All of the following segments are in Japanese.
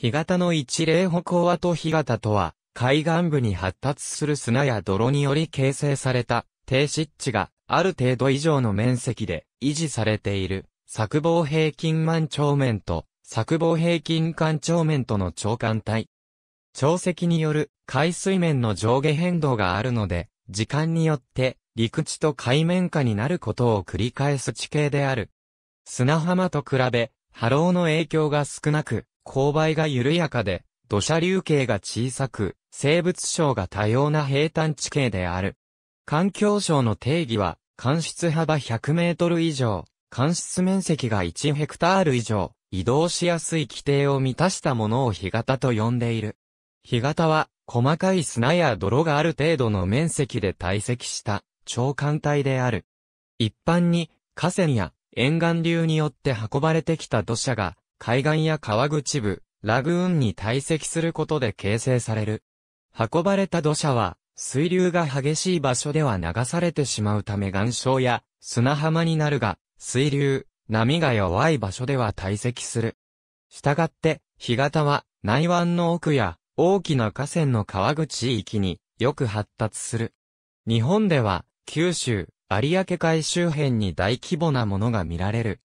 干潟の一例歩行跡干潟とは、海岸部に発達する砂や泥により形成された低湿地がある程度以上の面積で維持されている作防平均満潮面と作防平均干潮面との長間帯。潮汐による海水面の上下変動があるので、時間によって陸地と海面下になることを繰り返す地形である。砂浜と比べ、波浪の影響が少なく、勾配が緩やかで、土砂流形が小さく、生物省が多様な平坦地形である。環境省の定義は、間質幅100メートル以上、間質面積が1ヘクタール以上、移動しやすい規定を満たしたものを干潟と呼んでいる。干潟は、細かい砂や泥がある程度の面積で堆積した、超艦隊である。一般に、河川や沿岸流によって運ばれてきた土砂が、海岸や川口部、ラグーンに堆積することで形成される。運ばれた土砂は、水流が激しい場所では流されてしまうため岩礁や砂浜になるが、水流、波が弱い場所では堆積する。したがって、干潟は内湾の奥や大きな河川の川口域によく発達する。日本では九州、有明海周辺に大規模なものが見られる。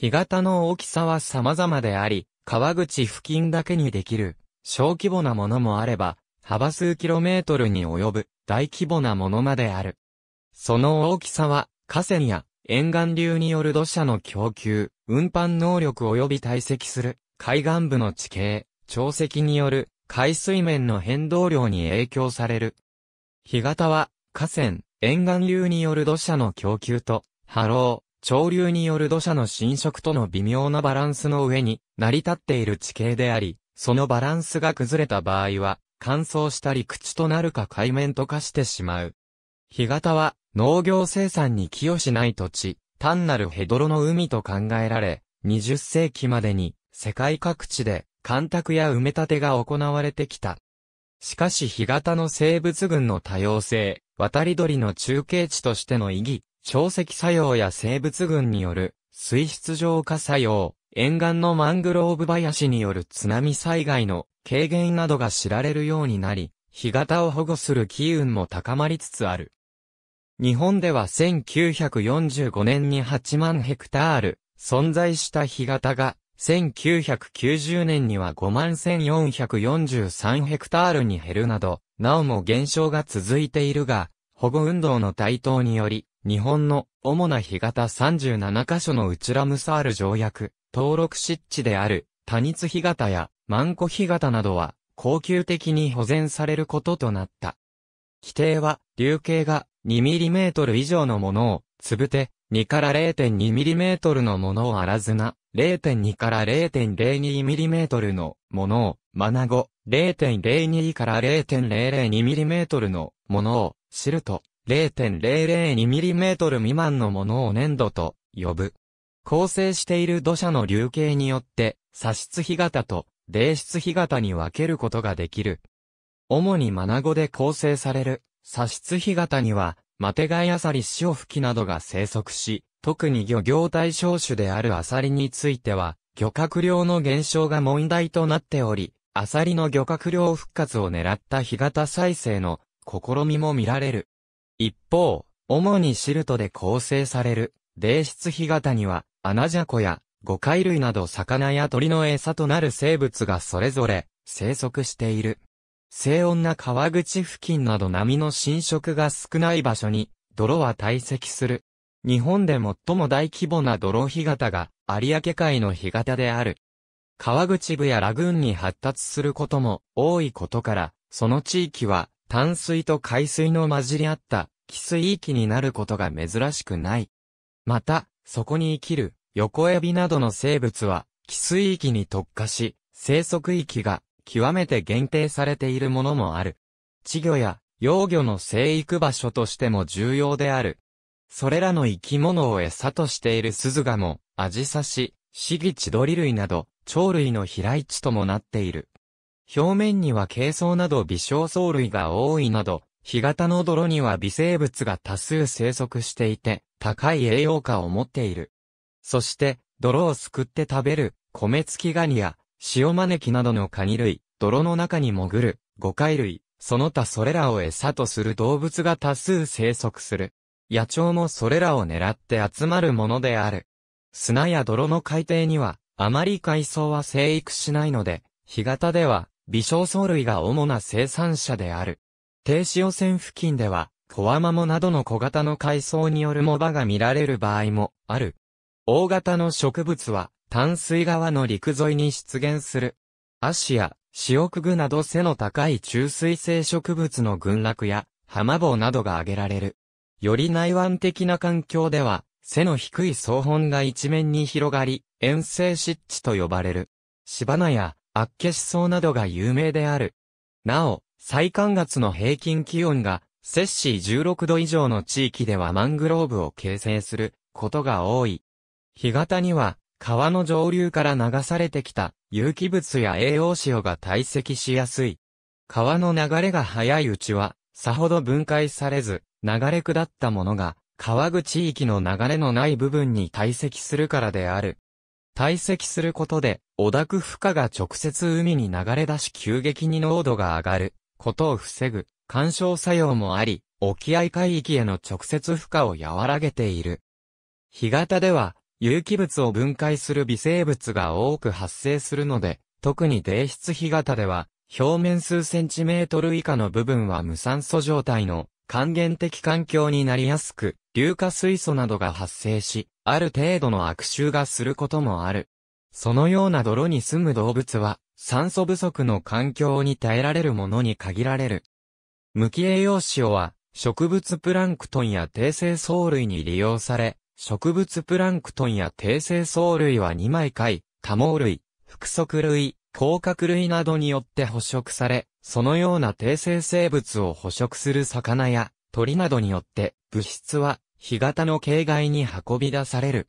干潟の大きさは様々であり、川口付近だけにできる、小規模なものもあれば、幅数キロメートルに及ぶ大規模なものまである。その大きさは、河川や沿岸流による土砂の供給、運搬能力及び堆積する海岸部の地形、潮汐による海水面の変動量に影響される。干潟は河川、沿岸流による土砂の供給と波浪、潮流による土砂の浸食との微妙なバランスの上に成り立っている地形であり、そのバランスが崩れた場合は、乾燥したり口となるか海面と化してしまう。干潟は農業生産に寄与しない土地、単なるヘドロの海と考えられ、20世紀までに世界各地で干拓や埋め立てが行われてきた。しかし干潟の生物群の多様性、渡り鳥の中継地としての意義、潮汐作用や生物群による水質浄化作用、沿岸のマングローブ林による津波災害の軽減などが知られるようになり、干潟を保護する機運も高まりつつある。日本では1945年に8万ヘクタール存在した干潟が、1990年には5万1443ヘクタールに減るなど、なおも減少が続いているが、保護運動の台頭により、日本の主な干潟37カ所のウチラムサール条約、登録湿地である、多日干潟や万古干潟などは、恒久的に保全されることとなった。規定は、流径が 2mm 以上のものを、つぶて、2から 0.2mm のものをあらずな、0.2から 0.02mm のものを、マナゴ、0.02から 0.002mm のものを、知ると、0.002mm 未満のものを粘土と呼ぶ。構成している土砂の流形によって、砂質干潟と泥質干潟に分けることができる。主にマナゴで構成される砂質干潟には、マテガイアサリ潮吹きなどが生息し、特に漁業対象種であるアサリについては、漁獲量の減少が問題となっており、アサリの漁獲量復活を狙った干潟再生の試みも見られる。一方、主にシルトで構成される、泥質干潟には、アナジャコや、カイ類など魚や鳥の餌となる生物がそれぞれ、生息している。静温な川口付近など波の浸食が少ない場所に、泥は堆積する。日本で最も大規模な泥干潟が、有明海の干潟である。川口部やラグーンに発達することも多いことから、その地域は淡水と海水の混じり合った汽水域になることが珍しくない。また、そこに生きる横エビなどの生物は汽水域に特化し、生息域が極めて限定されているものもある。稚魚や幼魚の生育場所としても重要である。それらの生き物を餌としているスズガも、アジサシ、シギチドリ類など、鳥類の飛来地ともなっている。表面には軽装など微小藻類が多いなど、干潟の泥には微生物が多数生息していて、高い栄養価を持っている。そして、泥をすくって食べる、米付きガニや、塩招きなどのカニ類、泥の中に潜る、魚介類、その他それらを餌とする動物が多数生息する。野鳥もそれらを狙って集まるものである。砂や泥の海底には、あまり海藻は生育しないので、干潟では、微小藻類が主な生産者である。低潮線付近では、コアマモなどの小型の海藻による藻場が見られる場合もある。大型の植物は、淡水側の陸沿いに出現する。アシア、シオクグなど背の高い中水性植物の群落や、浜棒などが挙げられる。より内湾的な環境では、背の低い草本が一面に広がり、遠征湿地と呼ばれる。芝名やアッケなどが有名である。なお、最寒月の平均気温が、摂氏16度以上の地域ではマングローブを形成することが多い。干潟には、川の上流から流されてきた有機物や栄養塩が堆積しやすい。川の流れが速いうちは、さほど分解されず、流れ下ったものが、川口域の流れのない部分に堆積するからである。堆積することで、汚濁負荷が直接海に流れ出し急激に濃度が上がることを防ぐ干渉作用もあり、沖合海域への直接負荷を和らげている。干潟では、有機物を分解する微生物が多く発生するので、特に泥質干潟では、表面数センチメートル以下の部分は無酸素状態の還元的環境になりやすく、硫化水素などが発生し、ある程度の悪臭がすることもある。そのような泥に住む動物は、酸素不足の環境に耐えられるものに限られる。無機栄養塩は、植物プランクトンや低生藻類に利用され、植物プランクトンや低生藻類は2枚貝、多毛類、複足類、甲殻類などによって捕食され、そのような低生生物を捕食する魚や鳥などによって物質は干潟の境外に運び出される。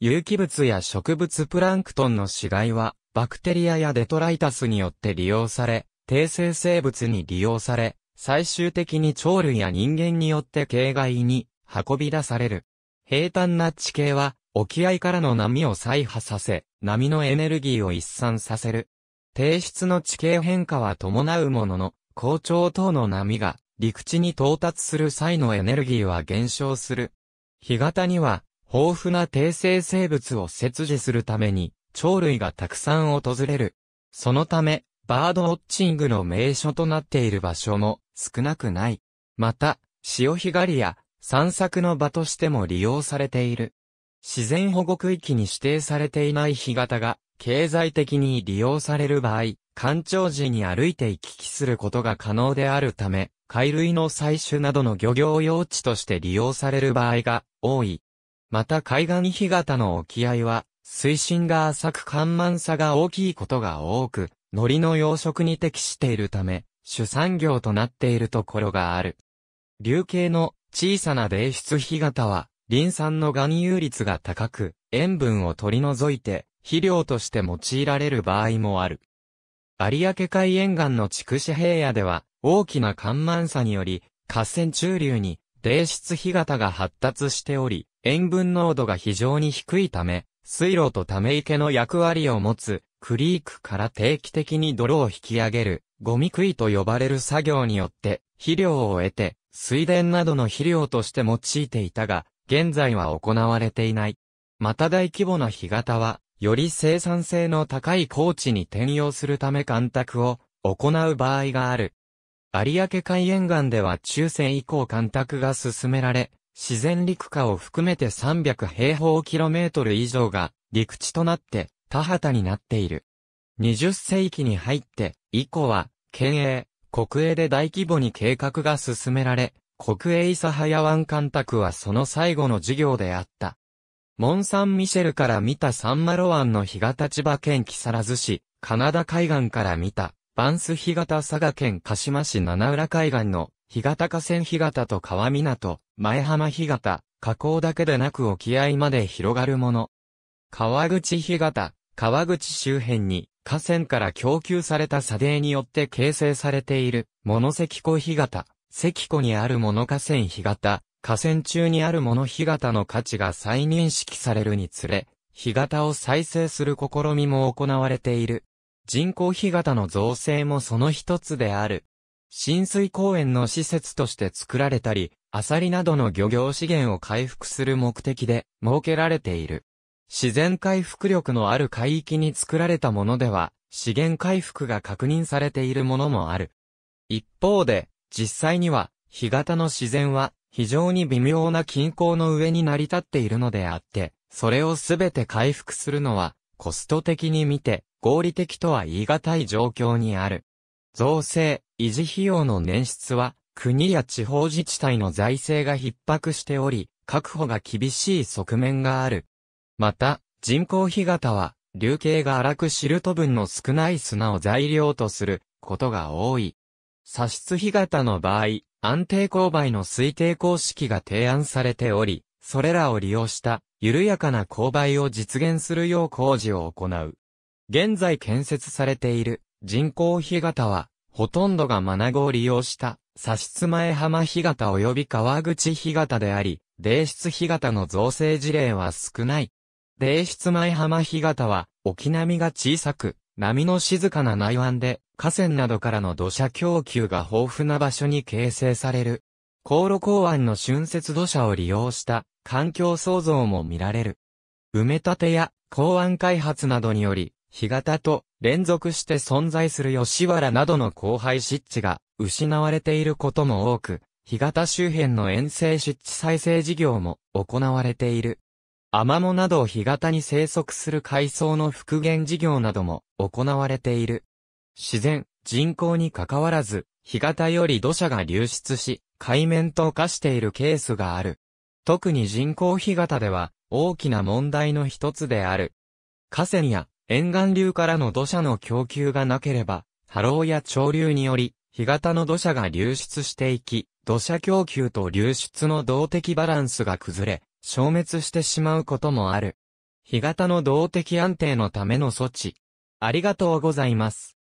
有機物や植物プランクトンの死骸はバクテリアやデトライタスによって利用され、低生生物に利用され、最終的に鳥類や人間によって境外に運び出される。平坦な地形は沖合からの波を再破させ、波のエネルギーを一散させる。低質の地形変化は伴うものの、高潮等の波が陸地に到達する際のエネルギーは減少する。干潟には豊富な低生生物を切除するために鳥類がたくさん訪れる。そのため、バードウォッチングの名所となっている場所も少なくない。また、潮干狩りや散策の場としても利用されている。自然保護区域に指定されていない干潟が経済的に利用される場合、干潮時に歩いて行き来することが可能であるため、海類の採取などの漁業用地として利用される場合が多い。また海岸干潟の沖合は、水深が浅く干満差が大きいことが多く、海苔の養殖に適しているため、主産業となっているところがある。流形の小さな泥質干潟は、リン酸の含有率が高く、塩分を取り除いて、肥料として用いられる場合もある。有明海沿岸の筑紫平野では、大きな干満差により、河川中流に、冷質干潟が発達しており、塩分濃度が非常に低いため、水路とため池の役割を持つ、クリークから定期的に泥を引き上げる、ゴミ食いと呼ばれる作業によって、肥料を得て、水田などの肥料として用いていたが、現在は行われていない。また大規模な干潟は、より生産性の高い高地に転用するため干拓を行う場合がある。有明海沿岸では中世以降干拓が進められ、自然陸化を含めて300平方キロメートル以上が陸地となって田畑になっている。20世紀に入って以降は県営、国営で大規模に計画が進められ、国営諫早湾干拓はその最後の事業であった。モン・サン・ミシェルから見たサンマロ湾の干潟千葉県木更津市、カナダ海岸から見た、バンス干潟佐賀県鹿島市七浦海岸の干潟河川干潟と川港、前浜干潟、河口だけでなく沖合まで広がるもの。川口干潟、川口周辺に河川から供給された砂泥によって形成されている、モノキ湖干潟、石湖にあるもの河川干潟、河川中にあるもの干潟の価値が再認識されるにつれ、干潟を再生する試みも行われている。人工干潟の造成もその一つである。浸水公園の施設として作られたり、アサリなどの漁業資源を回復する目的で設けられている。自然回復力のある海域に作られたものでは、資源回復が確認されているものもある。一方で、実際には、干潟の自然は、非常に微妙な均衡の上に成り立っているのであって、それをすべて回復するのは、コスト的に見て、合理的とは言い難い状況にある。造成、維持費用の捻出は、国や地方自治体の財政が逼迫しており、確保が厳しい側面がある。また、人工干潟は、流形が荒くシルト分の少ない砂を材料とすることが多い。差出比型の場合、安定勾配の推定公式が提案されており、それらを利用した緩やかな勾配を実現するよう工事を行う。現在建設されている人工干潟は、ほとんどがマナゴを利用した差出前浜干潟及び川口干潟であり、泥室干潟の造成事例は少ない。泥室前浜干潟は、沖波が小さく、波の静かな内湾で、河川などからの土砂供給が豊富な場所に形成される。航路港湾の浚渫土砂を利用した環境創造も見られる。埋め立てや港湾開発などにより、干潟と連続して存在する吉原などの荒廃湿地が失われていることも多く、干潟周辺の遠征湿地再生事業も行われている。アマモなど干潟に生息する海藻の復元事業なども行われている。自然、人口に関わらず、干潟より土砂が流出し、海面と化しているケースがある。特に人工干潟では大きな問題の一つである。河川や沿岸流からの土砂の供給がなければ、波浪や潮流により、干潟の土砂が流出していき、土砂供給と流出の動的バランスが崩れ、消滅してしまうこともある。干潟の動的安定のための措置。ありがとうございます。